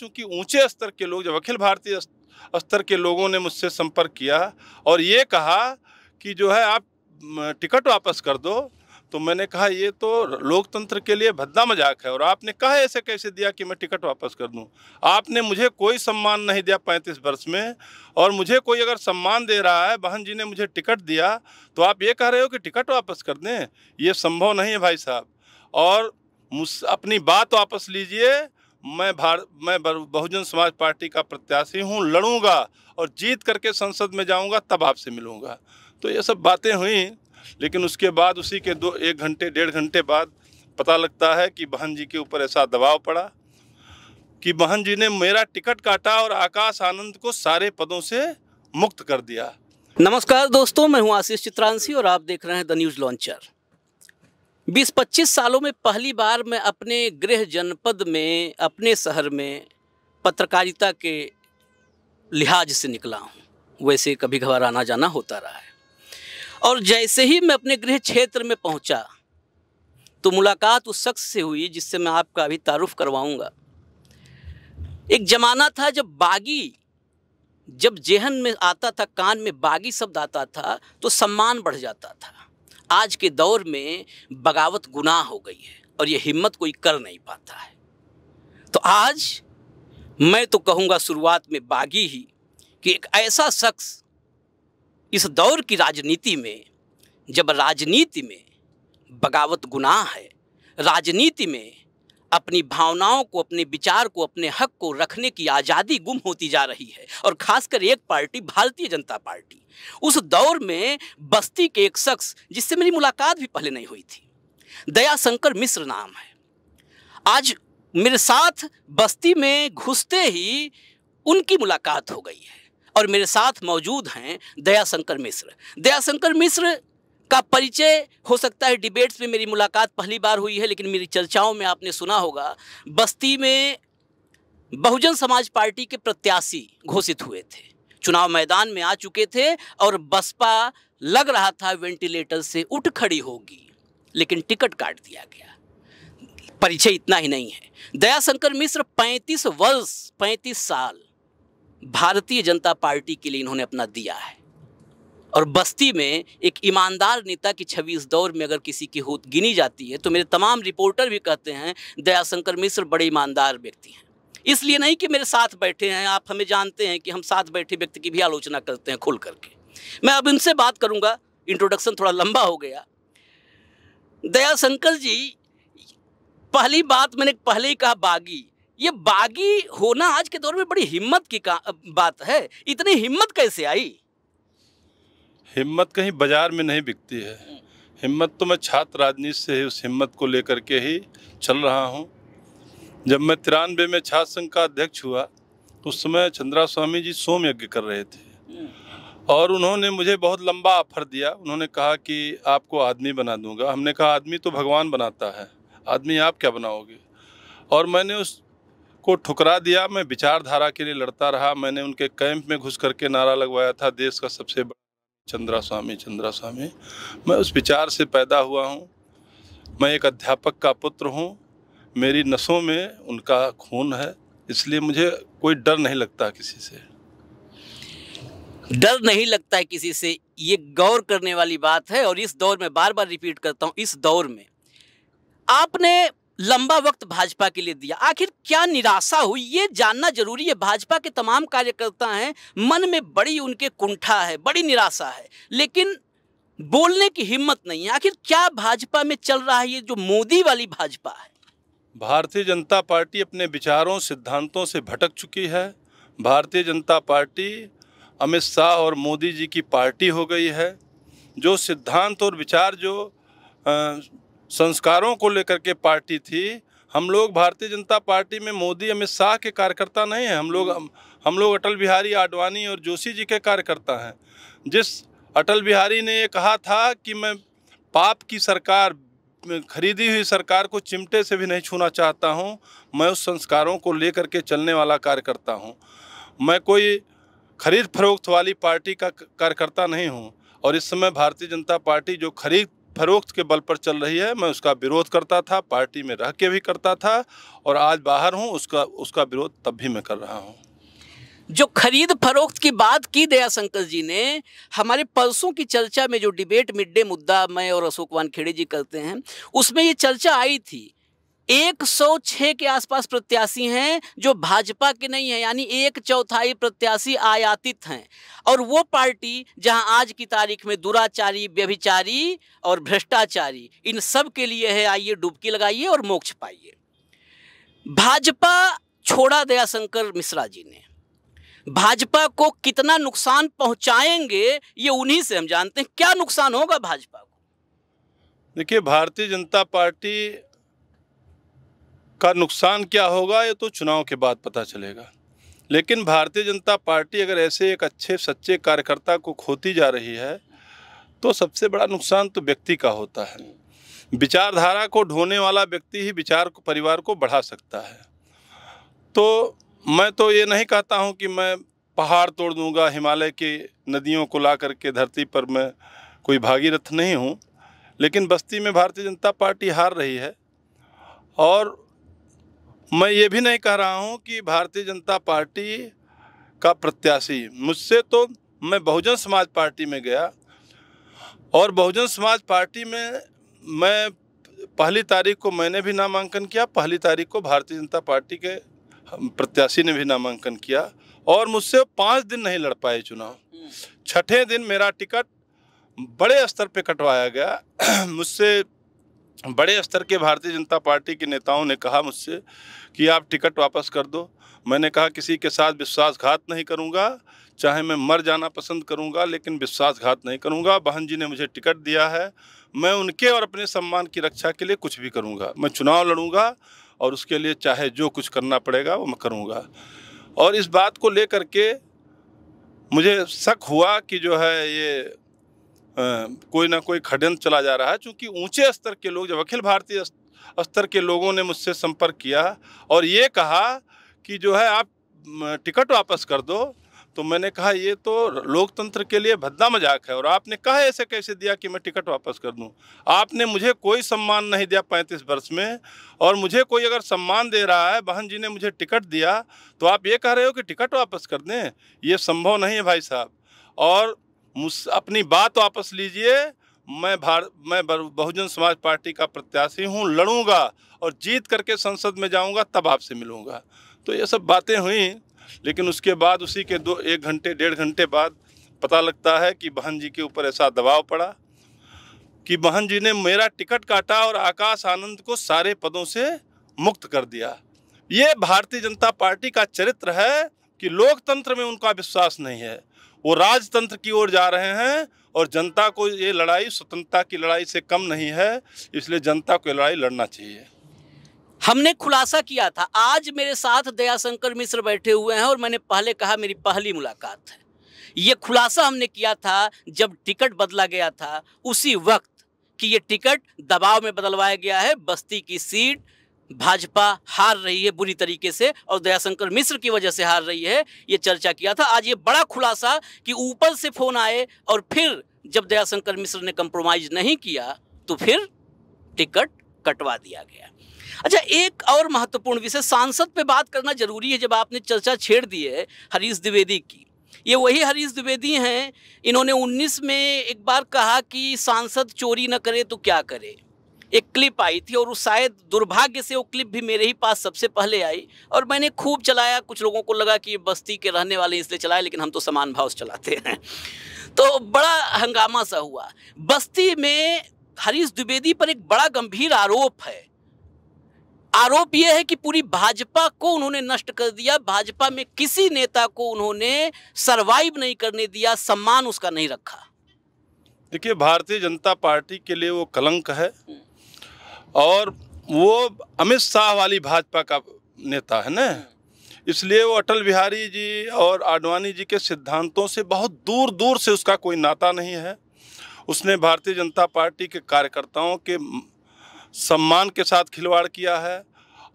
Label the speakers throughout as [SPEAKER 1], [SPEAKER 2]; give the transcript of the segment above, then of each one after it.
[SPEAKER 1] चूँकि ऊंचे स्तर के लोग जब अखिल भारतीय स्तर के लोगों ने मुझसे संपर्क किया और ये कहा कि जो है आप टिकट वापस कर दो तो मैंने कहा ये तो लोकतंत्र के लिए भद्दा मजाक है और आपने कहा ऐसे कैसे दिया कि मैं टिकट वापस कर दूं आपने मुझे कोई सम्मान नहीं दिया पैंतीस वर्ष में और मुझे कोई अगर सम्मान दे रहा है बहन जी ने मुझे टिकट दिया तो आप ये कह रहे हो कि टिकट वापस कर दें ये संभव नहीं है भाई साहब और मुझ अपनी बात वापस लीजिए मैं भारत मैं बहुजन समाज पार्टी का प्रत्याशी हूँ लड़ूंगा और जीत करके संसद में जाऊँगा तब आपसे मिलूँगा तो ये सब बातें हुई लेकिन उसके बाद उसी के दो एक घंटे डेढ़ घंटे बाद पता लगता है कि बहन जी के ऊपर ऐसा दबाव पड़ा कि बहन जी ने मेरा टिकट काटा और आकाश आनंद को सारे पदों से मुक्त कर दिया नमस्कार दोस्तों मैं हूं आशीष चित्रांशी और आप देख रहे हैं द न्यूज लॉन्चर
[SPEAKER 2] बीस-पच्चीस सालों में पहली बार मैं अपने गृह जनपद में अपने शहर में पत्रकारिता के लिहाज से निकला हूँ वैसे कभी घबर आना जाना होता रहा है और जैसे ही मैं अपने गृह क्षेत्र में पहुँचा तो मुलाकात उस शख्स से हुई जिससे मैं आपका अभी तारुफ करवाऊँगा एक ज़माना था जब बागी जब जेहन में आता था कान में बागी शब्द आता था तो सम्मान बढ़ जाता था आज के दौर में बगावत गुनाह हो गई है और ये हिम्मत कोई कर नहीं पाता है तो आज मैं तो कहूँगा शुरुआत में बागी ही कि एक ऐसा शख्स इस दौर की राजनीति में जब राजनीति में बगावत गुनाह है राजनीति में अपनी भावनाओं को अपने विचार को अपने हक को रखने की आज़ादी गुम होती जा रही है और खासकर एक पार्टी भारतीय जनता पार्टी उस दौर में बस्ती के एक शख्स जिससे मेरी मुलाकात भी पहले नहीं हुई थी दयाशंकर मिश्र नाम है आज मेरे साथ बस्ती में घुसते ही उनकी मुलाकात हो गई है और मेरे साथ मौजूद हैं दयाशंकर मिश्र दयाशंकर मिश्र का परिचय हो सकता है डिबेट्स में मेरी मुलाकात पहली बार हुई है लेकिन मेरी चर्चाओं में आपने सुना होगा बस्ती में बहुजन समाज पार्टी के प्रत्याशी घोषित हुए थे चुनाव मैदान में आ चुके थे और बसपा लग रहा था वेंटिलेटर से उठ खड़ी होगी लेकिन टिकट काट दिया गया परिचय इतना ही नहीं है दयाशंकर मिश्र 35 वर्ष 35 साल भारतीय जनता पार्टी के लिए इन्होंने अपना दिया है और बस्ती में एक ईमानदार नेता की छवि इस दौर में अगर किसी की होत गिनी जाती है तो मेरे तमाम रिपोर्टर भी कहते हैं दयाशंकर मिश्र बड़े ईमानदार व्यक्ति हैं इसलिए नहीं कि मेरे साथ बैठे हैं आप हमें जानते हैं कि हम साथ बैठे व्यक्ति की भी आलोचना करते हैं खुल करके मैं अब इनसे बात करूँगा इंट्रोडक्शन थोड़ा लंबा हो गया दयाशंकर जी पहली बात मैंने पहले ही कहा बागी ये बागी होना आज के दौर में बड़ी हिम्मत की बात है इतनी हिम्मत कैसे आई
[SPEAKER 1] हिम्मत कहीं बाजार में नहीं बिकती है हिम्मत तो मैं छात्र राजनीति से ही उस हिम्मत को लेकर के ही चल रहा हूँ जब मैं तिरानवे में छात्र संघ का अध्यक्ष हुआ तो उस समय चंद्रा स्वामी जी सोम यज्ञ कर रहे थे और उन्होंने मुझे बहुत लंबा ऑफर दिया उन्होंने कहा कि आपको आदमी बना दूंगा हमने कहा आदमी तो भगवान बनाता है आदमी आप क्या बनाओगे और मैंने उस को ठुकरा दिया मैं विचारधारा के लिए लड़ता रहा मैंने उनके कैंप में घुस करके नारा लगवाया था देश का सबसे चंद्रा स्वामी चंद्रा स्वामी मैं उस विचार से पैदा हुआ हूँ मैं एक अध्यापक का पुत्र हूँ मेरी नसों में उनका खून है इसलिए मुझे कोई डर नहीं लगता किसी से
[SPEAKER 2] डर नहीं लगता है किसी से ये गौर करने वाली बात है और इस दौर में बार बार रिपीट करता हूँ इस दौर में आपने लंबा वक्त भाजपा के लिए दिया आखिर क्या निराशा हुई ये जानना जरूरी है भाजपा के तमाम कार्यकर्ता हैं मन में बड़ी उनके कुंठा है बड़ी निराशा है लेकिन बोलने की हिम्मत नहीं है आखिर क्या भाजपा में चल रहा है ये जो मोदी वाली भाजपा है
[SPEAKER 1] भारतीय जनता पार्टी अपने विचारों सिद्धांतों से भटक चुकी है भारतीय जनता पार्टी अमित शाह और मोदी जी की पार्टी हो गई है जो सिद्धांत और विचार जो आ, संस्कारों को लेकर के पार्टी थी हम लोग भारतीय जनता पार्टी में मोदी अमित शाह के कार्यकर्ता नहीं हैं हम लोग हम्म। हम लोग अटल बिहारी आडवाणी और जोशी जी के कार्यकर्ता हैं जिस अटल बिहारी ने ये कहा था कि मैं पाप की सरकार खरीदी हुई सरकार को चिमटे से भी नहीं छूना चाहता हूँ मैं उस संस्कारों को लेकर के चलने वाला कार्यकर्ता हूँ मैं कोई खरीद फरोख्त वाली पार्टी का कार्यकर्ता नहीं हूँ और इस समय भारतीय जनता पार्टी जो खरीद फरोख्त के बल पर चल रही है मैं उसका विरोध करता था पार्टी में रह के भी करता था और आज बाहर हूँ उसका उसका विरोध तब भी मैं कर रहा हूँ
[SPEAKER 2] जो खरीद फरोख्त की बात की दया शंकर जी ने हमारे परसों की चर्चा में जो डिबेट मिड डे मुद्दा मैं और अशोक वानखेड़े जी करते हैं उसमें ये चर्चा आई थी 106 के आसपास प्रत्याशी हैं जो भाजपा के नहीं हैं यानी एक चौथाई प्रत्याशी आयातित हैं और वो पार्टी जहां आज की तारीख में दुराचारी व्यभिचारी और भ्रष्टाचारी इन सब के लिए है आइए डुबकी लगाइए और मोक्ष पाइए भाजपा छोड़ा दयाशंकर मिश्रा जी ने भाजपा को कितना नुकसान पहुंचाएंगे ये उन्हीं से हम जानते हैं क्या नुकसान होगा भाजपा को
[SPEAKER 1] देखिए भारतीय जनता पार्टी का नुकसान क्या होगा ये तो चुनाव के बाद पता चलेगा लेकिन भारतीय जनता पार्टी अगर ऐसे एक अच्छे सच्चे कार्यकर्ता को खोती जा रही है तो सबसे बड़ा नुकसान तो व्यक्ति का होता है विचारधारा को ढोने वाला व्यक्ति ही विचार परिवार को बढ़ा सकता है तो मैं तो ये नहीं कहता हूँ कि मैं पहाड़ तोड़ दूँगा हिमालय की नदियों को ला करके धरती पर मैं कोई भागीरथ नहीं हूँ लेकिन बस्ती में भारतीय जनता पार्टी हार रही है और मैं ये भी नहीं कह रहा हूँ कि भारतीय जनता पार्टी का प्रत्याशी मुझसे तो मैं बहुजन समाज पार्टी में गया और बहुजन समाज पार्टी में मैं पहली तारीख को मैंने भी नामांकन किया पहली तारीख को भारतीय जनता पार्टी के प्रत्याशी ने भी नामांकन किया और मुझसे पाँच दिन नहीं लड़ पाए चुनाव छठे दिन मेरा टिकट बड़े स्तर पे कटवाया गया मुझसे बड़े स्तर के भारतीय जनता पार्टी के नेताओं ने कहा मुझसे कि आप टिकट वापस कर दो मैंने कहा किसी के साथ विश्वासघात नहीं करूँगा चाहे मैं मर जाना पसंद करूँगा लेकिन विश्वासघात नहीं करूँगा बहन जी ने मुझे टिकट दिया है मैं उनके और अपने सम्मान की रक्षा के लिए कुछ भी करूँगा मैं चुनाव लड़ूंगा और उसके लिए चाहे जो कुछ करना पड़ेगा वो मैं करूँगा और इस बात को लेकर के मुझे शक हुआ कि जो है ये कोई ना कोई खडन चला जा रहा है क्योंकि ऊंचे स्तर के लोग जब अखिल भारतीय स्तर के लोगों ने मुझसे संपर्क किया और ये कहा कि जो है आप टिकट वापस कर दो तो मैंने कहा ये तो लोकतंत्र के लिए भद्दा मजाक है और आपने कहा ऐसे कैसे दिया कि मैं टिकट वापस कर दूं आपने मुझे कोई सम्मान नहीं दिया पैंतीस वर्ष में और मुझे कोई अगर सम्मान दे रहा है बहन जी ने मुझे टिकट दिया तो आप ये कह रहे हो कि टिकट वापस कर दें ये संभव नहीं है भाई साहब और मुझ अपनी बात वापस लीजिए मैं भारत मैं बहुजन समाज पार्टी का प्रत्याशी हूँ लड़ूंगा और जीत करके संसद में जाऊँगा तब आपसे मिलूँगा तो ये सब बातें हुई लेकिन उसके बाद उसी के दो एक घंटे डेढ़ घंटे बाद पता लगता है कि बहन जी के ऊपर ऐसा दबाव पड़ा कि बहन जी ने मेरा टिकट काटा और आकाश आनंद को सारे पदों से मुक्त कर दिया ये भारतीय जनता पार्टी का चरित्र है कि लोकतंत्र में उनका विश्वास नहीं है वो राजतंत्र की ओर जा रहे हैं और जनता को ये लड़ाई स्वतंत्रता की लड़ाई से कम नहीं है इसलिए जनता को लड़ाई लड़ना चाहिए
[SPEAKER 2] हमने खुलासा किया था आज मेरे साथ दयाशंकर मिश्र बैठे हुए हैं और मैंने पहले कहा मेरी पहली मुलाकात है ये खुलासा हमने किया था जब टिकट बदला गया था उसी वक्त कि ये टिकट दबाव में बदलवाया गया है बस्ती की सीट भाजपा हार रही है बुरी तरीके से और दयाशंकर मिश्र की वजह से हार रही है ये चर्चा किया था आज ये बड़ा खुलासा कि ऊपर से फोन आए और फिर जब दयाशंकर मिश्र ने कंप्रोमाइज नहीं किया तो फिर टिकट कटवा दिया गया अच्छा एक और महत्वपूर्ण विषय सांसद पे बात करना जरूरी है जब आपने चर्चा छेड़ दी है हरीश द्विवेदी की ये वही हरीश द्विवेदी हैं इन्होंने 19 में एक बार कहा कि सांसद चोरी न करे तो क्या करे एक क्लिप आई थी और उस शायद दुर्भाग्य से वो क्लिप भी मेरे ही पास सबसे पहले आई और मैंने खूब चलाया कुछ लोगों को लगा कि ये बस्ती के रहने वाले इसलिए चलाए लेकिन हम तो समान भाव से चलाते हैं तो बड़ा हंगामा सा हुआ बस्ती में हरीश द्विवेदी पर एक बड़ा गंभीर आरोप है आरोप यह है कि पूरी भाजपा को उन्होंने नष्ट कर दिया भाजपा में किसी नेता को उन्होंने सरवाइव नहीं करने दिया सम्मान उसका नहीं रखा
[SPEAKER 1] देखिए भारतीय जनता पार्टी के लिए वो कलंक है हम्म। और वो अमित शाह वाली भाजपा का नेता है ना इसलिए वो अटल बिहारी जी और आडवाणी जी के सिद्धांतों से बहुत दूर दूर से उसका कोई नाता नहीं है उसने भारतीय जनता पार्टी के कार्यकर्ताओं के सम्मान के साथ खिलवाड़ किया है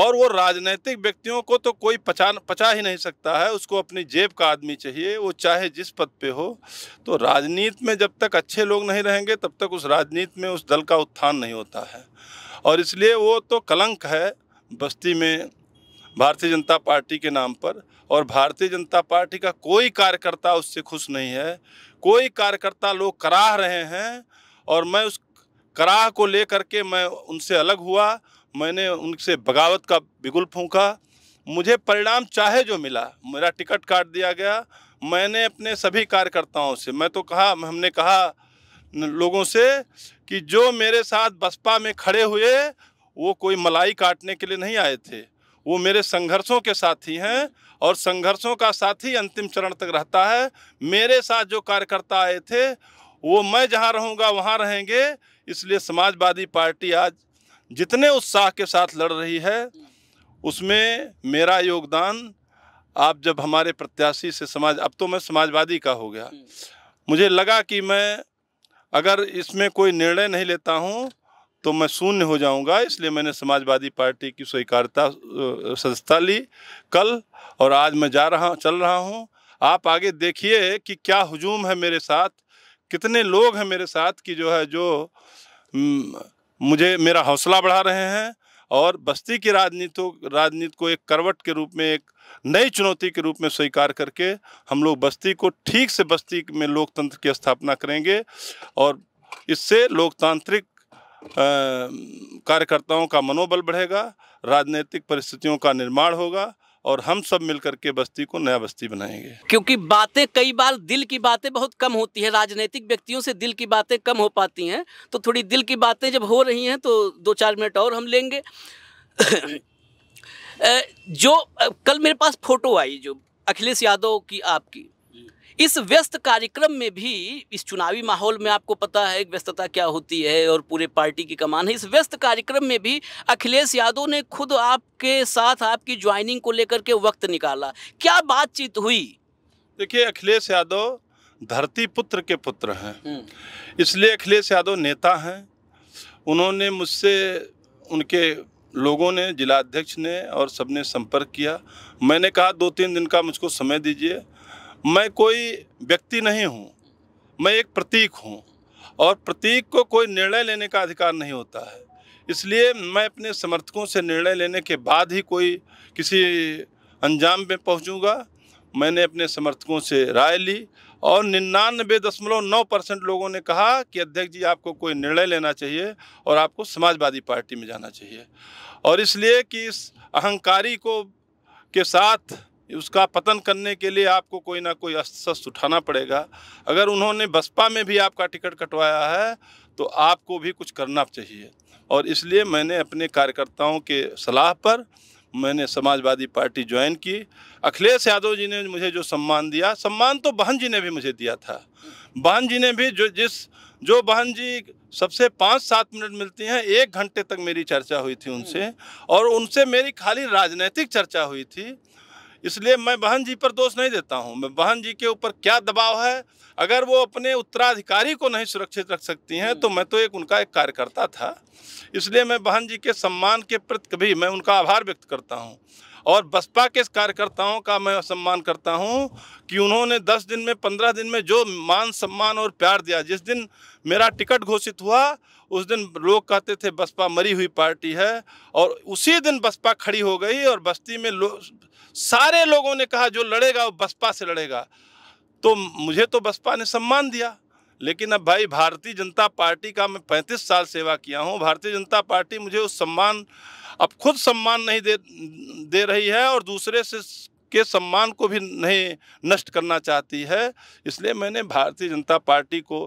[SPEAKER 1] और वो राजनीतिक व्यक्तियों को तो कोई पचा पचा ही नहीं सकता है उसको अपनी जेब का आदमी चाहिए वो चाहे जिस पद पे हो तो राजनीति में जब तक अच्छे लोग नहीं रहेंगे तब तक उस राजनीति में उस दल का उत्थान नहीं होता है और इसलिए वो तो कलंक है बस्ती में भारतीय जनता पार्टी के नाम पर और भारतीय जनता पार्टी का कोई कार्यकर्ता उससे खुश नहीं है कोई कार्यकर्ता लोग कराह रहे हैं और मैं उस कराह को लेकर के मैं उनसे अलग हुआ मैंने उनसे बगावत का बिगुल फूका मुझे परिणाम चाहे जो मिला मेरा टिकट काट दिया गया मैंने अपने सभी कार्यकर्ताओं से मैं तो कहा हमने कहा लोगों से कि जो मेरे साथ बसपा में खड़े हुए वो कोई मलाई काटने के लिए नहीं आए थे वो मेरे संघर्षों के साथी हैं और संघर्षों का साथी अंतिम चरण तक रहता है मेरे साथ जो कार्यकर्ता आए थे वो मैं जहाँ रहूँगा वहाँ रहेंगे इसलिए समाजवादी पार्टी आज जितने उत्साह के साथ लड़ रही है उसमें मेरा योगदान आप जब हमारे प्रत्याशी से समाज अब तो मैं समाजवादी का हो गया हम्म। मुझे लगा कि मैं अगर इसमें कोई निर्णय नहीं लेता हूँ तो मैं शून्य हो जाऊंगा इसलिए मैंने समाजवादी पार्टी की स्वीकारता संस्था ली कल और आज मैं जा रहा चल रहा हूँ आप आगे देखिए कि क्या हुजूम है मेरे साथ कितने लोग हैं मेरे साथ कि जो है जो मुझे मेरा हौसला बढ़ा रहे हैं और बस्ती की राजनीति राजनीति को एक करवट के रूप में एक नई चुनौती के रूप में स्वीकार करके हम लोग बस्ती को ठीक से बस्ती में लोकतंत्र की स्थापना करेंगे और इससे लोकतांत्रिक कार्यकर्ताओं का मनोबल बढ़ेगा राजनीतिक परिस्थितियों का निर्माण होगा और हम सब मिलकर के बस्ती को नया बस्ती बनाएंगे क्योंकि बातें कई बार दिल की बातें बहुत कम होती है
[SPEAKER 2] राजनीतिक व्यक्तियों से दिल की बातें कम हो पाती हैं तो थोड़ी दिल की बातें जब हो रही हैं तो दो चार मिनट और हम लेंगे जो कल मेरे पास फोटो आई जो अखिलेश यादव की आपकी इस व्यस्त कार्यक्रम में भी इस चुनावी माहौल में आपको पता है व्यस्तता क्या होती है और पूरे पार्टी की कमान है इस व्यस्त कार्यक्रम में भी अखिलेश यादव ने खुद आपके साथ आपकी ज्वाइनिंग को लेकर के वक्त निकाला
[SPEAKER 1] क्या बातचीत हुई देखिए अखिलेश यादव धरती पुत्र के पुत्र हैं हम्म। इसलिए अखिलेश यादव नेता हैं उन्होंने मुझसे उनके लोगों ने जिलाध्यक्ष ने और सबने संपर्क किया मैंने कहा दो तीन दिन का मुझको समय दीजिए मैं कोई व्यक्ति नहीं हूँ मैं एक प्रतीक हूँ और प्रतीक को कोई निर्णय लेने का अधिकार नहीं होता है इसलिए मैं अपने समर्थकों से निर्णय लेने के बाद ही कोई किसी अंजाम में पहुंचूंगा मैंने अपने समर्थकों से राय ली और निन्यानबे दशमलव नौ परसेंट लोगों ने कहा कि अध्यक्ष जी आपको कोई निर्णय लेना चाहिए और आपको समाजवादी पार्टी में जाना चाहिए और इसलिए कि इस अहंकारी को के साथ उसका पतन करने के लिए आपको कोई ना कोई शस्त्र उठाना पड़ेगा अगर उन्होंने बसपा में भी आपका टिकट कटवाया है तो आपको भी कुछ करना चाहिए और इसलिए मैंने अपने कार्यकर्ताओं के सलाह पर मैंने समाजवादी पार्टी ज्वाइन की अखिलेश यादव जी ने मुझे जो सम्मान दिया सम्मान तो बहन जी ने भी मुझे दिया था बहन जी ने भी जो जिस जो बहन जी सबसे पाँच सात मिनट मिलती हैं एक घंटे तक मेरी चर्चा हुई थी उनसे और उनसे मेरी खाली राजनीतिक चर्चा हुई थी इसलिए मैं बहन जी पर दोष नहीं देता हूँ मैं बहन जी के ऊपर क्या दबाव है अगर वो अपने उत्तराधिकारी को नहीं सुरक्षित रख सकती हैं तो मैं तो एक उनका एक कार्यकर्ता था इसलिए मैं बहन जी के सम्मान के प्रति कभी मैं उनका आभार व्यक्त करता हूँ और बसपा के कार्यकर्ताओं का मैं सम्मान करता हूं कि उन्होंने 10 दिन में 15 दिन में जो मान सम्मान और प्यार दिया जिस दिन मेरा टिकट घोषित हुआ उस दिन लोग कहते थे बसपा मरी हुई पार्टी है और उसी दिन बसपा खड़ी हो गई और बस्ती में लोग सारे लोगों ने कहा जो लड़ेगा वो बसपा से लड़ेगा तो मुझे तो बसपा ने सम्मान दिया लेकिन अब भाई भारतीय जनता पार्टी का मैं पैंतीस साल सेवा किया हूँ भारतीय जनता पार्टी मुझे उस सम्मान अब खुद सम्मान नहीं दे दे रही है और दूसरे से के सम्मान को भी नहीं नष्ट करना चाहती है इसलिए मैंने भारतीय जनता पार्टी को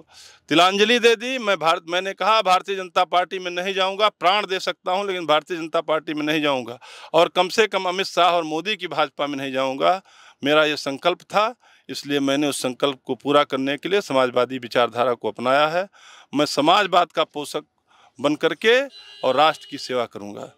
[SPEAKER 1] तिलांजलि दे दी मैं भारत मैंने कहा भारतीय जनता पार्टी में नहीं जाऊंगा प्राण दे सकता हूं लेकिन भारतीय जनता पार्टी में नहीं जाऊंगा और कम से कम अमित शाह और मोदी की भाजपा में नहीं जाऊंगा मेरा ये संकल्प था इसलिए मैंने उस संकल्प को पूरा करने के लिए समाजवादी विचारधारा को अपनाया है मैं समाजवाद का पोषक बन करके और राष्ट्र की सेवा करूँगा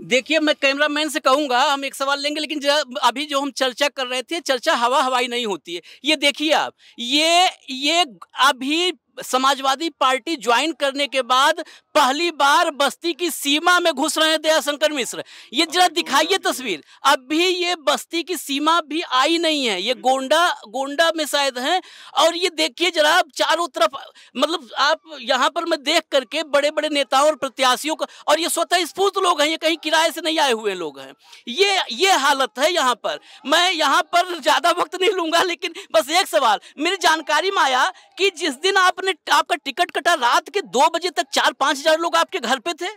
[SPEAKER 2] देखिए मैं कैमरामैन से कहूँगा हम एक सवाल लेंगे लेकिन अभी जो हम चर्चा कर रहे थे चर्चा हवा हवाई नहीं होती है ये देखिए आप ये ये अभी समाजवादी पार्टी ज्वाइन करने के बाद पहली बार बस्ती की सीमा में घुस रहे हैं दयाशंकर मिश्र ये जरा दिखाइए तस्वीर अभी ये बस्ती की सीमा भी आई नहीं है ये गोंडा गोंडा में शायद है और ये देखिए जरा चारों तरफ मतलब आप यहाँ पर मैं देख करके बड़े बड़े नेताओं और प्रत्याशियों को और ये स्वतः स्फूर्त लोग हैं ये कहीं किराए से नहीं आए हुए लोग हैं ये ये हालत है यहाँ पर मैं यहाँ पर ज़्यादा वक्त नहीं लूंगा लेकिन बस एक सवाल मेरी जानकारी में आया कि जिस दिन आपने आपका टिकट कटा रात के दो बजे तक चार पाँच हजार लोग आपके घर पे थे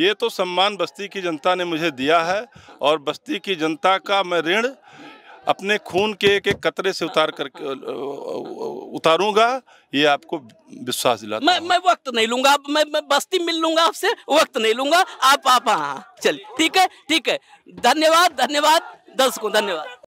[SPEAKER 1] ये तो सम्मान बस्ती की जनता ने मुझे दिया है और बस्ती की जनता का मैं ऋण अपने खून के एक एक कतरे से उतार कर उतारूंगा ये आपको विश्वास दिलाता
[SPEAKER 2] मैं मैं वक्त नहीं लूंगा मैं मैं बस्ती मिल लूंगा आपसे वक्त नहीं लूंगा आप आप हाँ चलिए ठीक है ठीक है धन्यवाद धन्यवाद दर्शकों धन्यवाद